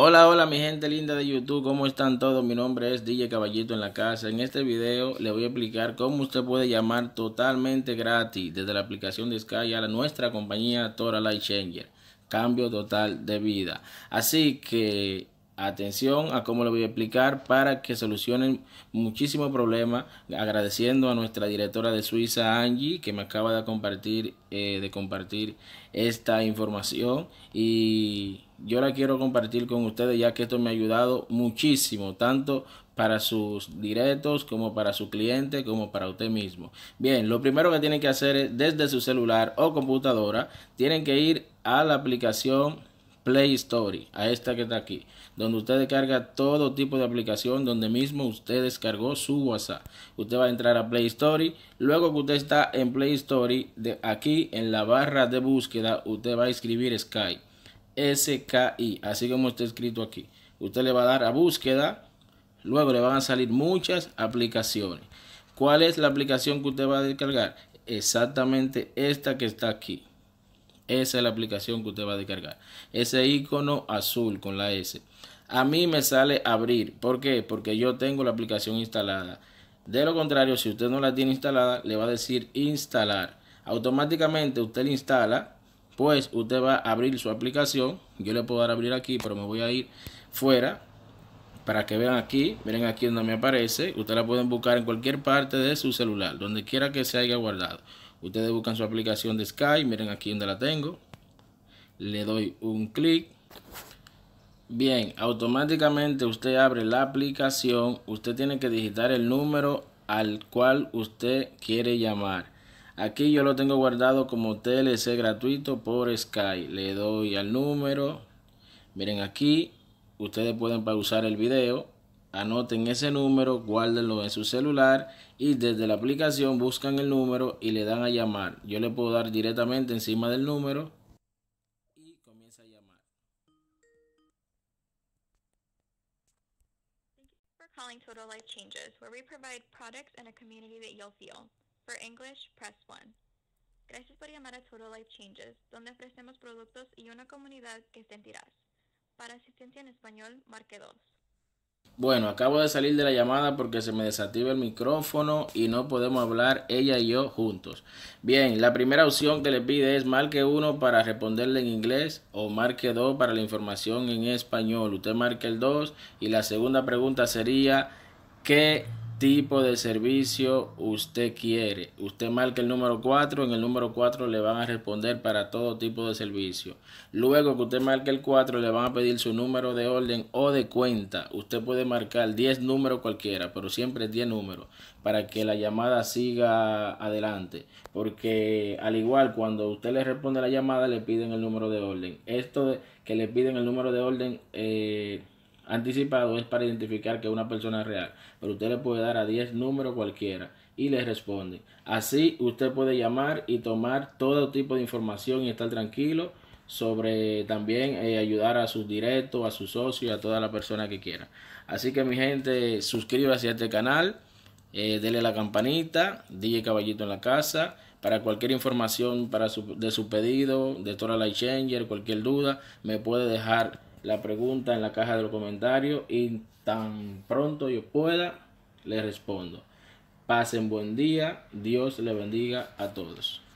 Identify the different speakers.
Speaker 1: Hola, hola mi gente linda de YouTube, ¿cómo están todos? Mi nombre es DJ Caballito en la casa. En este video le voy a explicar cómo usted puede llamar totalmente gratis desde la aplicación de Sky a nuestra compañía Tora Light Changer. Cambio total de vida. Así que atención a cómo lo voy a explicar para que solucionen muchísimos problemas. Agradeciendo a nuestra directora de Suiza, Angie, que me acaba de compartir, eh, de compartir esta información y yo la quiero compartir con ustedes ya que esto me ha ayudado muchísimo, tanto para sus directos como para su cliente como para usted mismo. Bien, lo primero que tienen que hacer es desde su celular o computadora, tienen que ir a la aplicación Play Story, a esta que está aquí, donde usted descarga todo tipo de aplicación, donde mismo usted descargó su WhatsApp. Usted va a entrar a Play Story, luego que usted está en Play Story, de aquí en la barra de búsqueda, usted va a escribir Skype SKI, así como está escrito aquí. Usted le va a dar a búsqueda, luego le van a salir muchas aplicaciones. ¿Cuál es la aplicación que usted va a descargar? Exactamente esta que está aquí. Esa es la aplicación que usted va a descargar. Ese icono azul con la S. A mí me sale abrir. ¿Por qué? Porque yo tengo la aplicación instalada. De lo contrario, si usted no la tiene instalada, le va a decir instalar. Automáticamente usted la instala pues usted va a abrir su aplicación. Yo le puedo dar a abrir aquí, pero me voy a ir fuera para que vean aquí. Miren aquí donde me aparece. Usted la pueden buscar en cualquier parte de su celular, donde quiera que se haya guardado. Ustedes buscan su aplicación de Sky. Miren aquí donde la tengo. Le doy un clic. Bien, automáticamente usted abre la aplicación. Usted tiene que digitar el número al cual usted quiere llamar. Aquí yo lo tengo guardado como TLC gratuito por Sky. Le doy al número. Miren aquí, ustedes pueden pausar el video. Anoten ese número, guárdenlo en su celular y desde la aplicación buscan el número y le dan a llamar. Yo le puedo dar directamente encima del número y comienza a llamar. Total Life Changes, For English, press 1. Gracias por llamar a Total Life Changes, donde ofrecemos productos y una comunidad que sentirás. Para asistencia en español, marque 2. Bueno, acabo de salir de la llamada porque se me desactiva el micrófono y no podemos hablar ella y yo juntos. Bien, la primera opción que le pide es marque uno para responderle en inglés o marque 2 para la información en español. Usted marque el 2 y la segunda pregunta sería ¿qué tipo de servicio usted quiere. Usted marca el número 4, en el número 4 le van a responder para todo tipo de servicio. Luego que usted marque el 4, le van a pedir su número de orden o de cuenta. Usted puede marcar 10 números cualquiera, pero siempre 10 números para que la llamada siga adelante. Porque al igual cuando usted le responde la llamada, le piden el número de orden. Esto de que le piden el número de orden... Eh, anticipado es para identificar que una persona real, pero usted le puede dar a 10 números cualquiera y le responde. Así usted puede llamar y tomar todo tipo de información y estar tranquilo sobre también eh, ayudar a sus directos, a sus socios, a toda la persona que quiera. Así que mi gente, suscríbase a este canal, eh, dele la campanita, DJ Caballito en la casa para cualquier información para de su pedido, de toda la changer, cualquier duda, me puede dejar la pregunta en la caja de los comentarios y tan pronto yo pueda, le respondo. Pasen buen día, Dios le bendiga a todos.